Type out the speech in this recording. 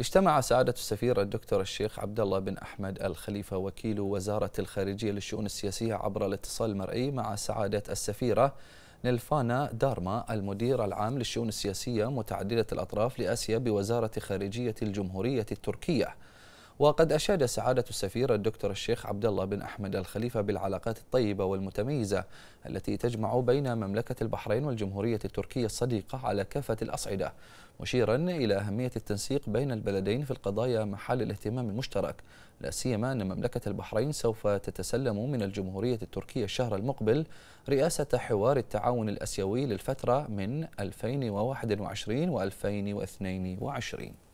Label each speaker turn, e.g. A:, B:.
A: اجتمع سعادة السفير الدكتور الشيخ عبد الله بن أحمد الخليفة وكيل وزارة الخارجية للشؤون السياسية عبر الاتصال المرئي مع سعادة السفيرة نلفانا دارما المدير العام للشؤون السياسية متعددة الأطراف لآسيا بوزارة خارجية الجمهورية التركية وقد أشاد سعادة السفير الدكتور الشيخ عبد الله بن أحمد الخليفة بالعلاقات الطيبة والمتميزة التي تجمع بين مملكة البحرين والجمهورية التركية الصديقة على كافة الأصعدة مشيرا إلى أهمية التنسيق بين البلدين في القضايا محل الاهتمام المشترك لا سيما أن مملكة البحرين سوف تتسلم من الجمهورية التركية الشهر المقبل رئاسة حوار التعاون الأسيوي للفترة من 2021 و 2022